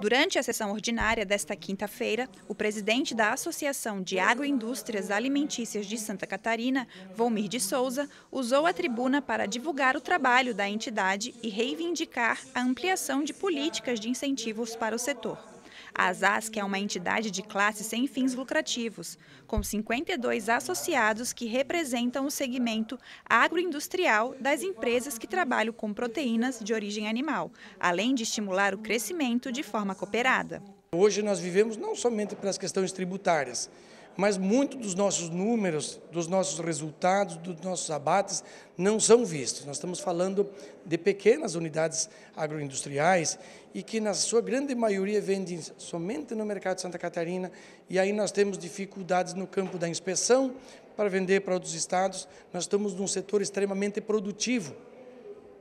Durante a sessão ordinária desta quinta-feira, o presidente da Associação de Agroindústrias Alimentícias de Santa Catarina, Volmir de Souza, usou a tribuna para divulgar o trabalho da entidade e reivindicar a ampliação de políticas de incentivos para o setor. A ASASC é uma entidade de classe sem fins lucrativos, com 52 associados que representam o segmento agroindustrial das empresas que trabalham com proteínas de origem animal, além de estimular o crescimento de forma cooperada. Hoje nós vivemos não somente pelas questões tributárias, mas muito dos nossos números, dos nossos resultados, dos nossos abates não são vistos. Nós estamos falando de pequenas unidades agroindustriais e que na sua grande maioria vendem somente no mercado de Santa Catarina e aí nós temos dificuldades no campo da inspeção para vender para outros estados. Nós estamos num setor extremamente produtivo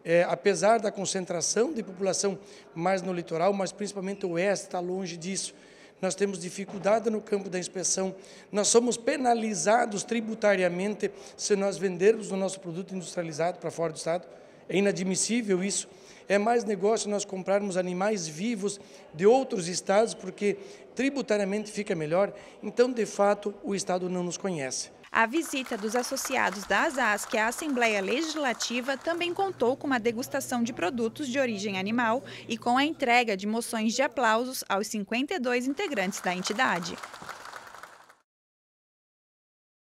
é, apesar da concentração de população mais no litoral, mas principalmente o oeste está longe disso. Nós temos dificuldade no campo da inspeção, nós somos penalizados tributariamente se nós vendermos o nosso produto industrializado para fora do Estado. É inadmissível isso. É mais negócio nós comprarmos animais vivos de outros estados, porque tributariamente fica melhor. Então, de fato, o Estado não nos conhece. A visita dos associados da ASASC é à Assembleia Legislativa também contou com uma degustação de produtos de origem animal e com a entrega de moções de aplausos aos 52 integrantes da entidade.